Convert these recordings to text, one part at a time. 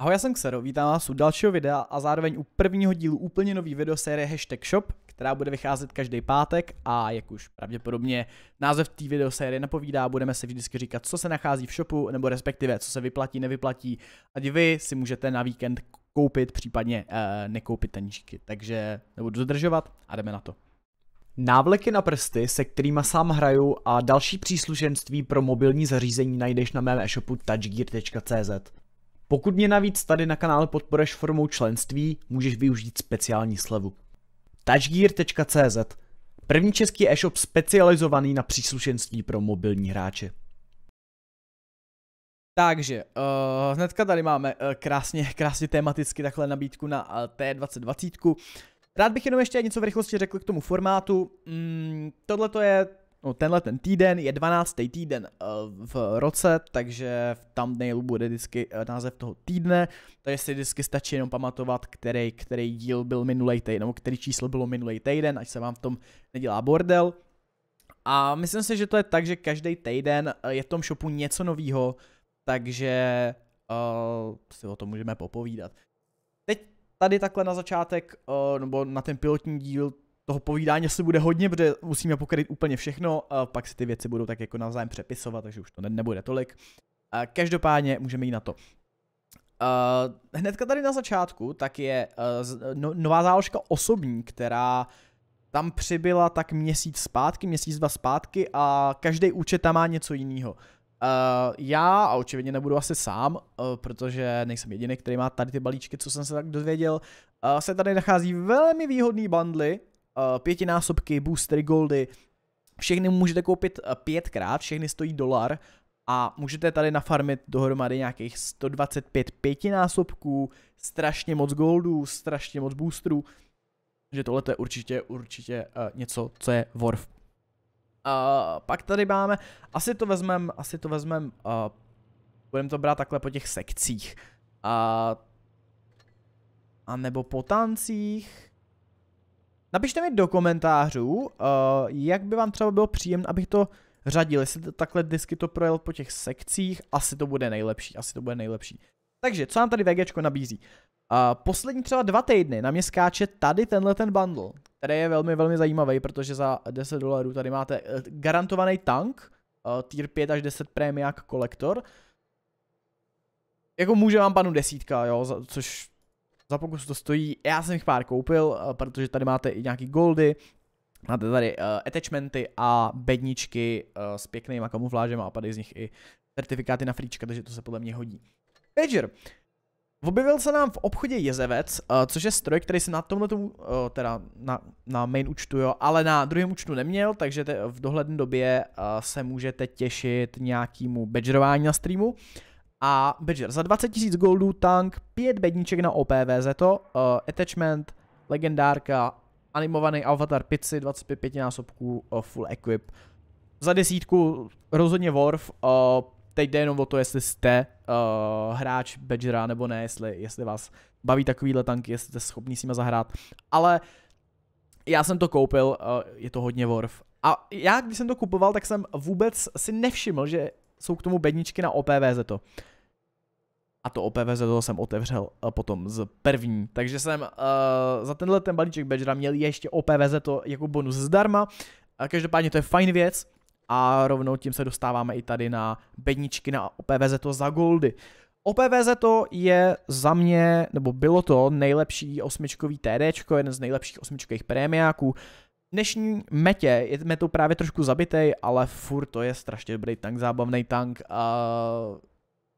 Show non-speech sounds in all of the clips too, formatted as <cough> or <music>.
Ahoj, já jsem Xero, vítám vás u dalšího videa a zároveň u prvního dílu úplně nový série Hashtag Shop, která bude vycházet každý pátek a jak už pravděpodobně název té série napovídá, budeme se vždycky říkat, co se nachází v shopu, nebo respektive, co se vyplatí, nevyplatí, ať vy si můžete na víkend koupit, případně e, nekoupit teníčky. Takže nebudu dodržovat a jdeme na to. Návleky na prsty, se kterými sám hraju a další příslušenství pro mobilní zařízení najdeš na mém e-shopu touchgear.cz. Pokud mě navíc tady na kanále podporeš formou členství, můžeš využít speciální slevu. touchgear.cz První český e-shop specializovaný na příslušenství pro mobilní hráče. Takže, uh, hnedka tady máme uh, krásně, <laughs> krásně tematicky takhle nabídku na uh, eh, T2020. Rád bych jenom ještě něco v rychlosti řekl k tomu formátu. Mm, Tohle to je no tenhle ten týden je 12. týden eh, v roce, takže v thumbnailu bude vždycky eh, název toho týdne, takže si vždycky stačí jenom pamatovat, který, který díl byl minulý týden, nebo který číslo bylo minulý týden, ať se vám v tom nedělá bordel. A myslím si, že to je tak, že každý týden eh, je v tom shopu něco novýho, takže uh, si o tom můžeme popovídat. Teď tady takhle na začátek, uh, nebo na ten pilotní díl, toho povídání asi bude hodně, protože musíme pokryt úplně všechno, a pak si ty věci budou tak jako navzájem přepisovat, takže už to ne- nebude tolik. A každopádně můžeme jít na to. Uh, hnedka tady na začátku tak je uh, no, nová záložka osobní, která tam přibyla tak měsíc zpátky, měsíc dva zpátky a každý účet tam má něco jiného. Uh, já, a očividně nebudu asi sám, uh, protože nejsem jediný, který má tady ty balíčky, co jsem se tak dozvěděl, uh, se tady nachází velmi výhodný bundly, Eh, pětinásobky, boostery, goldy, všechny můžete koupit eh, pětkrát, všechny stojí dolar a můžete tady nafarmit dohromady nějakých 125 pětinásobků, strašně moc goldů, strašně moc boosterů, že tohle je určitě, určitě uh, něco, co je worth. Uh, pak tady máme, asi to vezmem, asi to vezmem, uh, budeme to brát takhle po těch sekcích. Uh, a nebo po tancích, napište mi do komentářů, uh, jak by vám třeba bylo příjemné, abych to řadil, jestli to, takhle disky to projel po těch sekcích, asi to bude nejlepší, asi to bude nejlepší. Takže, co nám tady VGčko nabízí? Uh, poslední třeba dva týdny na mě skáče tady tenhle ten bundle, který je velmi, velmi zajímavý, protože za 10 dolarů tady máte eh, garantovaný tank, uh, tier 5 až 10 premiák kolektor. Jako může vám panu desítka, jo, za, což za pokus to stojí, já jsem jich pár koupil, eh, protože tady máte i nějaký goldy, máte tady uh, attachmenty a bedničky uh, s pěknýma kamuflážem a padají z nich i certifikáty na fríčka, takže to se podle mě hodí. Pager. Objevil se nám v obchodě Jezevec, uh, což je stroj, který jsem na tomhle, uh, teda na, na main účtu, jo, ale na druhém účtu neměl, takže te, v dohledné době uh, se můžete těšit nějakému badgerování na streamu. A Badger za 20 000 goldů tank, 5 bedníček na OPVZ to, uh, attachment, legendárka, animovaný avatar pici, 25 násobků, uh, full equip. Za desítku rozhodně Worf, uh, teď jde jenom o to, jestli jste uh, hráč Badgera nebo ne, jestli, jestli vás baví takovýhle tanky, jestli jste schopný s nimi zahrát, ale já jsem to koupil, uh, je to hodně Worf. A já, když jsem to kupoval, tak jsem vůbec si nevšiml, že jsou k tomu bedničky na OPVZ to. A to OPVZ to jsem otevřel eh, potom z první. Takže jsem uh, za tenhle ten balíček badgera měl ještě OPVZ to jako bonus zdarma. A každopádně to je fajn věc a rovnou tím se dostáváme i tady na bedničky na OPVZ to za goldy. OPVZ to je za mě, nebo bylo to nejlepší osmičkový TD, jeden z nejlepších osmičkových prémiáků dnešní metě je metou právě trošku zabitej, ale furt to je strašně dobrý tank, zábavný tank, uh,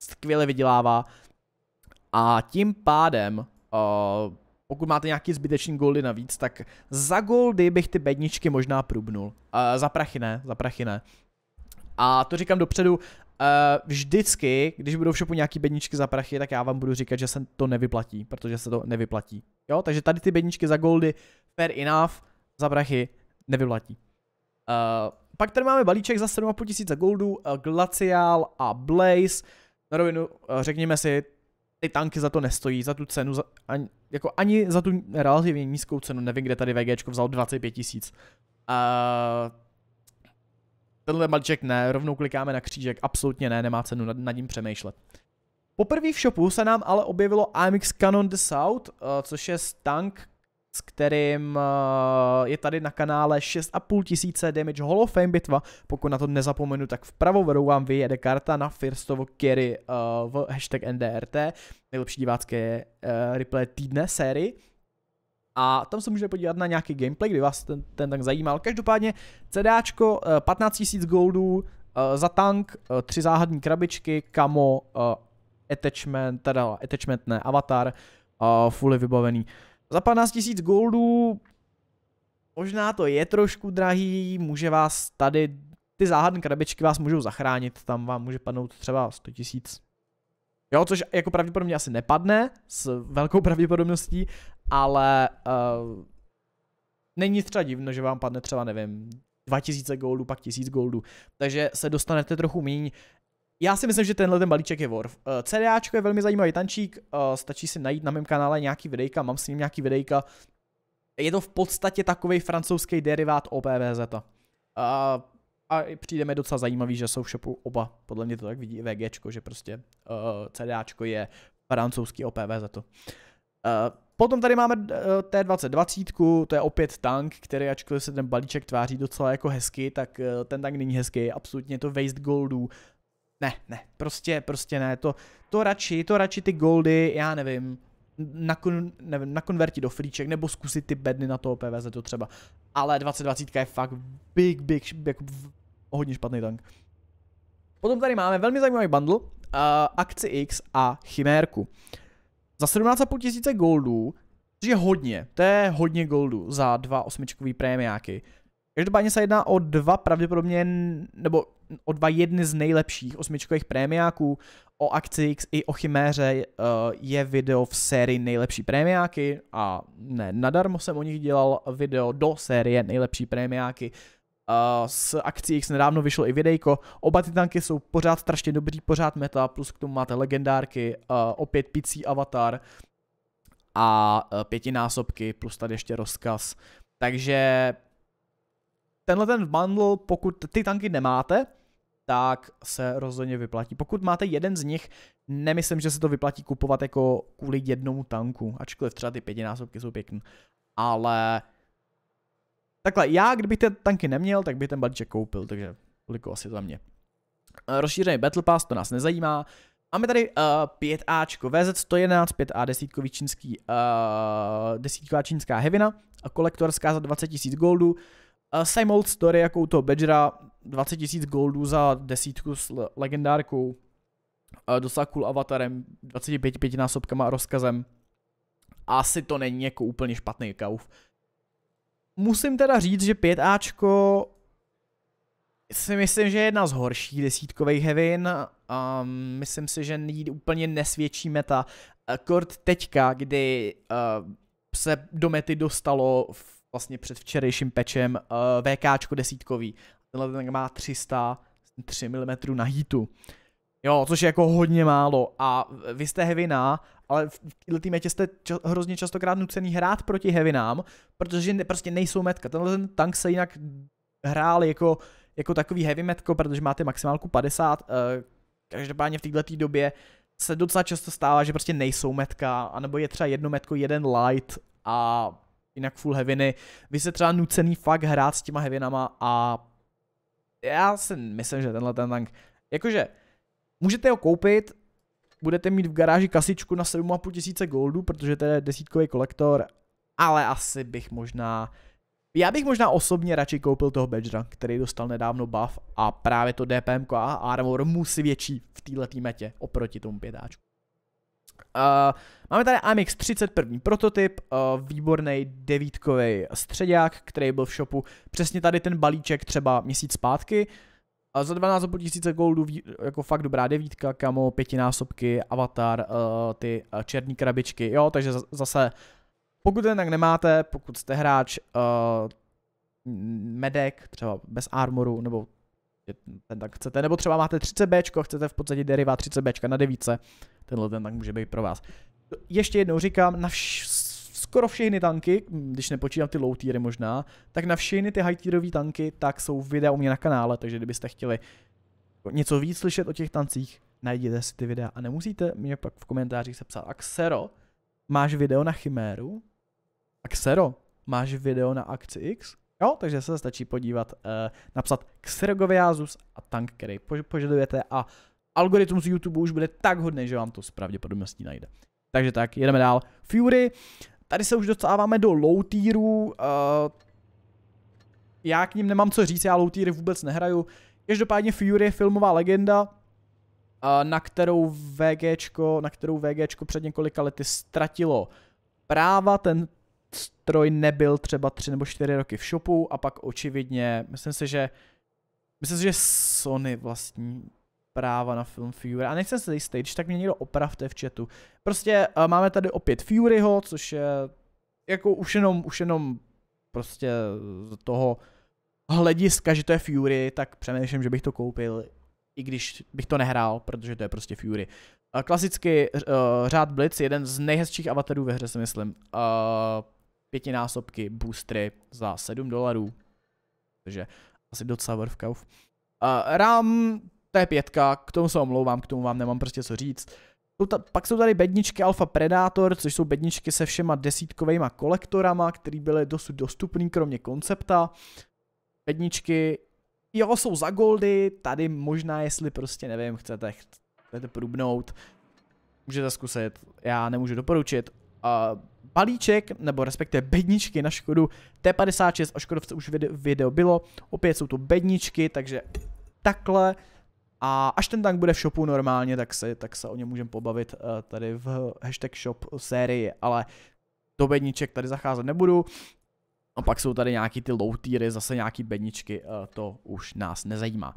skvěle vydělává. A tím pádem, uh, pokud máte nějaký zbytečný goldy navíc, tak za goldy bych ty bedničky možná průbnul. Uh, za prachy ne, za prachy ne. A to říkám dopředu, uh, vždycky, když budou v shopu nějaký bedničky za prachy, tak já vám budu říkat, že se to nevyplatí, protože se to nevyplatí. Jo, takže tady ty bedničky za goldy, fair enough, za brachy nevyplatí. Uh, pak tady máme balíček za 7,5 tisíce goldů, uh, Glacial a Blaze. Na rovinu, uh, řekněme si, ty tanky za to nestojí, za tu cenu, za, ani, jako ani za tu relativně nízkou cenu, nevím, kde tady VGčko vzal 25 tisíc. Uh, tenhle balíček ne, rovnou klikáme na křížek, absolutně ne, nemá cenu nad, nad ním přemýšlet. Poprvé v shopu se nám ale objevilo AMX Canon the South, což je tank, s kterým eh, je tady na kanále 6,5 tisíce damage Hall of Fame bitva. Pokud na to nezapomenu, tak vpravo vedou vám vyjede karta na Firstovo Kerry eh, v hashtag NDRT. Nejlepší divácké eh, replay týdne série A tam se můžete podívat na nějaký gameplay, kdy vás ten, ten tank zajímal. Každopádně CDAčko, 15 000 goldů za tank, tři záhadní krabičky, kamo, attachment, teda attachment ne, avatar, fully vybavený. Za 15 000 goldů možná to je trošku drahý, může vás tady, ty záhadné krabičky vás můžou zachránit, tam vám může padnout třeba 100 000. Jo, což jako pravděpodobně asi nepadne, s velkou pravděpodobností, ale uh, není třeba divno, že vám padne třeba, nevím, 2000 goldů, pak 1000 goldů. Takže se dostanete trochu míň, já si myslím, že tenhle ten balíček je Worf. Eh, CDAčko je velmi zajímavý tančík, eh, stačí si najít na mém kanále nějaký videjka, mám s ním nějaký videjka. Je to v podstatě takový francouzský derivát OPVZ. Eh, a, a přijde mi docela zajímavý, že jsou v shopu oba, podle mě to tak vidí VGčko, že prostě uh, CDAčko je francouzský OPVZ. Uh, Potom tady máme T2020, to je opět tank, který ačkoliv se ten balíček tváří docela jako hezky, tak ten tank není hezký, absolutně to waste goldů, ne, ne, prostě, prostě ne, to, to radši, to radši ty goldy, já nevím, kon, nevím, konverti do fríček, nebo zkusit ty bedny na toho PVZ to třeba. Ale 2020 je fakt big, big, jako hodně špatný tank. Potom tady máme velmi zajímavý bundle, uh, akci X a chimérku. Za 17,5 tisíce goldů, což je hodně, to je hodně goldů za dva osmičkový prémiáky. Každopádně se jedná o dva pravděpodobně, nebo o dva jedny z nejlepších osmičkových prémiáků. O Akci X i o Chiméře eh, je video v sérii Nejlepší prémiáky a ne, nadarmo jsem o nich dělal video do série Nejlepší prémiáky. Eh, s akcí X nedávno vyšlo i videjko. Oba ty tanky jsou pořád strašně dobrý, pořád meta, plus k tomu máte legendárky, eh, opět picí avatar a pětinásobky, plus tady ještě rozkaz. Takže tenhle ten bundle, pokud ty tanky nemáte, tak se rozhodně vyplatí. Pokud máte jeden z nich, nemyslím, že se to vyplatí kupovat jako kvůli jednomu tanku, ačkoliv třeba ty pětinásobky jsou pěkný. Ale takhle, já kdybych ty tanky neměl, tak bych ten balíček koupil, takže toliko asi za mě. Eh, rozšířený Battle Pass, to nás nezajímá. Máme tady uh, 5Ačko VZ111, 5A desítkový čínský, uh, desítková čínská hevina, kolektorská za 20 000 goldů, Same old story jako u toho Badgera, 20 000 goldů za desítku s legendárkou, docela cool avatarem, 25 násobkama a rozkazem. Asi to není jako úplně špatný kauf. Musím teda říct, že 5Ačko si myslím, že je jedna z horších desítkových hevin. Um, myslím si, že ní úplně nesvědčí meta. Kort teďka, kdy uh, se do mety dostalo v vlastně před včerejším pečem uh, eh, VK desítkový. Tenhle ten má 303 mm na hitu. Jo, což je jako hodně málo a vy jste hevina, ale v této metě jste ča- hrozně častokrát nucený hrát proti hevinám, protože ne, prostě nejsou metka. Tenhle ten tank se jinak hrál jako, jako takový heavy metko, protože máte maximálku 50, uh, eh, každopádně v této době se docela často stává, že prostě nejsou metka, anebo je třeba jedno metko, jeden light a jinak full heaviny. Vy se třeba nucený fakt hrát s těma heavinama a já si myslím, že tenhle ten tank, jakože můžete ho koupit, budete mít v garáži kasičku na 7,5 tisíce goldů, protože to je desítkový kolektor, ale asi bych možná, já bych možná osobně radši koupil toho Badgera, který dostal nedávno buff a právě to DPM a armor musí větší v této metě oproti tomu pětáčku. Eh, máme tady AMX 30 první prototyp, uh, výborný devítkový středák, který byl v shopu přesně tady ten balíček třeba měsíc zpátky. A za 12 tisíce goldů jako fakt dobrá devítka, kamo, pětinásobky, avatar, uh, ty uh, černí krabičky, jo, takže zase pokud to tak nemáte, pokud jste hráč, uh, medek, třeba bez armoru, nebo ten tank chcete, nebo třeba máte 30B, chcete v podstatě derivát 30B na 9, tenhle ten tank může být pro vás. Ještě jednou říkám, na vš- skoro všechny tanky, když nepočítám ty low tiery možná, tak na všechny ty high tierové tanky, tak jsou videa u mě na kanále, takže kdybyste chtěli něco víc slyšet o těch tancích, najděte si ty videa a nemusíte mě pak v komentářích se psát, Axero, máš video na Chiméru? Axero, máš video na Akci X? Jo, takže se stačí podívat, eh, napsat Xerogoviazus a tank, který požadujete a algoritmus YouTube už bude tak hodný, že vám to s pravděpodobností najde. Takže tak, jedeme dál. Fury, tady se už dostáváme do low tieru, uh, eh, já k ním nemám co říct, já low tiery vůbec nehraju. Každopádně Fury je filmová legenda, eh, na kterou VGčko, na kterou VGčko před několika lety ztratilo práva, ten stroj nebyl třeba tři nebo čtyři roky v shopu a pak očividně, myslím si, že myslím si, že Sony vlastní práva na film Fury. A nechcem se jistý, když tak mě někdo opravte v chatu. Prostě uh, máme tady opět Furyho, což je jako už jenom, už jenom prostě z toho hlediska, že to je Fury, tak přemýšlím, že bych to koupil, i když bych to nehrál, protože to je prostě Fury. Eh, klasicky uh, řád Blitz, jeden z nejhezčích avatarů ve hře si myslím. Uh, pětinásobky boostry za 7 dolarů. Takže asi docela kauf. Uh, RAM, to je pětka, k tomu se omlouvám, k tomu vám nemám prostě co říct. Jsou ta, pak jsou tady bedničky Alpha Predator, což jsou bedničky se všema desítkovejma kolektorama, které byly dosud dostupný, kromě koncepta. Bedničky, jo, jsou za goldy, tady možná, jestli prostě, nevím, chcete, chcete průbnout, můžete zkusit, já nemůžu doporučit. Uh, balíček, nebo respektive bedničky na Škodu T56, o Škodovce už video bylo, opět jsou to bedničky, takže takhle. A až ten tank bude v shopu normálně, tak se, tak se o něm můžeme pobavit eh, tady v hashtag shop sérii, ale do bedniček tady zacházet nebudu. A pak jsou tady nějaký ty low tiery, zase nějaký bedničky, eh, to už nás nezajímá.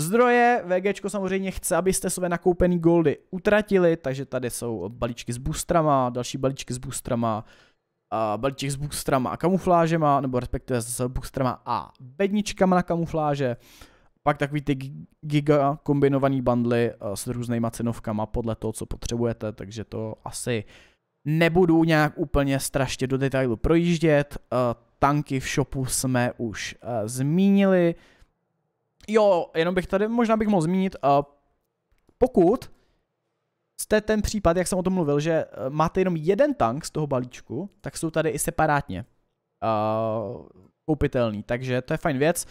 Zdroje VG samozřejmě chce, abyste své nakoupený goldy utratili, takže tady jsou balíčky s boostrama, další balíčky s boostrama, a balíček s boostrama a kamuflážema, nebo respektive s boostrama a bedničkama na kamufláže, pak takový ty giga kombinovaný bandly s různýma cenovkama podle toho, co potřebujete, takže to asi nebudu nějak úplně strašně do detailu projíždět. Tanky v shopu jsme už eh, zmínili, Jo, jenom bych tady možná bych mohl zmínit, uh, pokud jste ten případ, jak jsem o tom mluvil, že uh, máte jenom jeden tank z toho balíčku, tak jsou tady i separátně uh, koupitelný, takže to je fajn věc.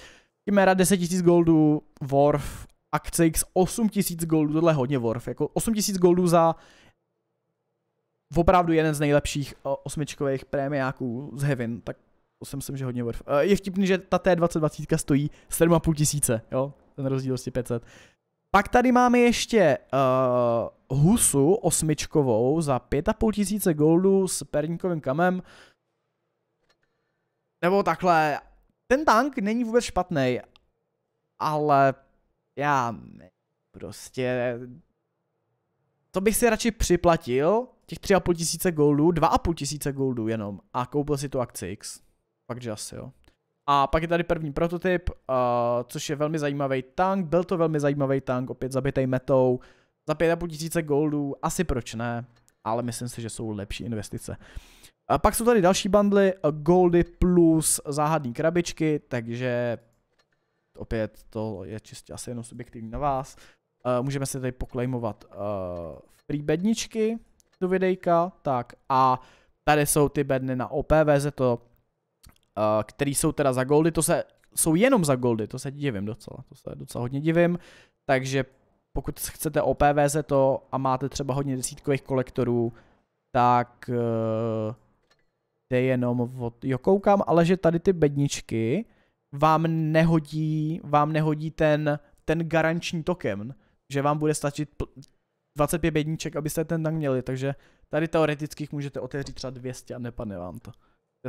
Chimera 10 000 goldů, Worf, akce X 8 000 goldů, tohle je hodně Worf, jako 8 000 goldů za opravdu jeden z nejlepších osmičkových prémiáků z Heaven, tak to si myslím, že hodně vrv. Eh, je vtipný, že ta T2020 stojí 7,5 tisíce, jo? Ten rozdíl je prostě 500. Pak tady máme ještě uh, husu osmičkovou za 5,5 tisíce goldů s perníkovým kamem. Nebo takhle, ten tank není vůbec špatný, ale já prostě to bych si radši připlatil, těch 3,5 tisíce goldů, 2,5 tisíce goldů jenom a koupil si tu akci X pak že asi jo. A pak je tady první prototyp, uh, což je velmi zajímavý tank. Byl to velmi zajímavý tank, opět zabitý metou. Za 5,5 tisíce goldů, asi proč ne, ale myslím si, že jsou lepší investice. A pak jsou tady další bandly, eh, goldy plus záhadní krabičky, takže opět to je čistě asi jenom subjektivní na vás. Uh, můžeme si tady poklejmovat uh, free bedničky do videjka, tak a tady jsou ty bedny na OPVZ, to Eh, který jsou teda za goldy, to se, jsou jenom za goldy, to se divím docela, to se docela hodně divím, takže pokud chcete OPVZ to a máte třeba hodně desítkových kolektorů, tak uh, jde jenom od, jo koukám, ale že tady ty bedničky vám nehodí, vám nehodí ten, ten garanční token, že vám bude stačit 25 bedniček, abyste ten tank měli, takže tady teoretických můžete otevřít třeba 200 a nepadne vám to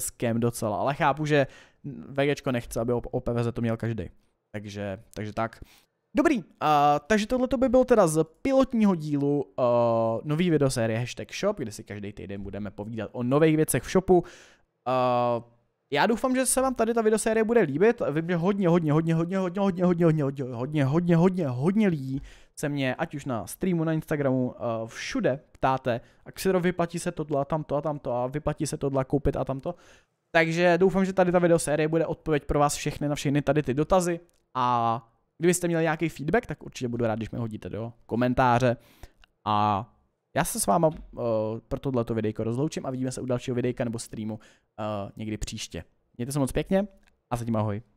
scam docela, ale chápu, že VGčko nechce, aby o PVZ to měl každý. Takže, takže tak. Dobrý, uh, takže tohle by byl teda z pilotního dílu uh, nový videosérie Hashtag Shop, kde si každý týden budeme povídat o nových věcech v shopu. Uh, já doufám, že se vám tady ta videosérie bude líbit. Vím, že hodně, hodně, hodně, hodně, hodně, hodně, hodně, hodně, hodně, hodně, hodně, hodně lidí se mě, ať už na streamu, na Instagramu, eh, všude ptáte, a Xero vyplatí se tohle a tamto a tamto a vyplatí se tohle koupit a tamto. Takže doufám, že tady ta videosérie bude odpověď pro vás všechny na všechny tady ty dotazy a kdybyste měli nějaký feedback, tak určitě budu rád, když mi hodíte do komentáře a já se s váma uh, pro tohleto videjko rozloučím a vidíme se u dalšího videjka nebo streamu uh, někdy příště. Mějte se moc pěkně a zatím ahoj.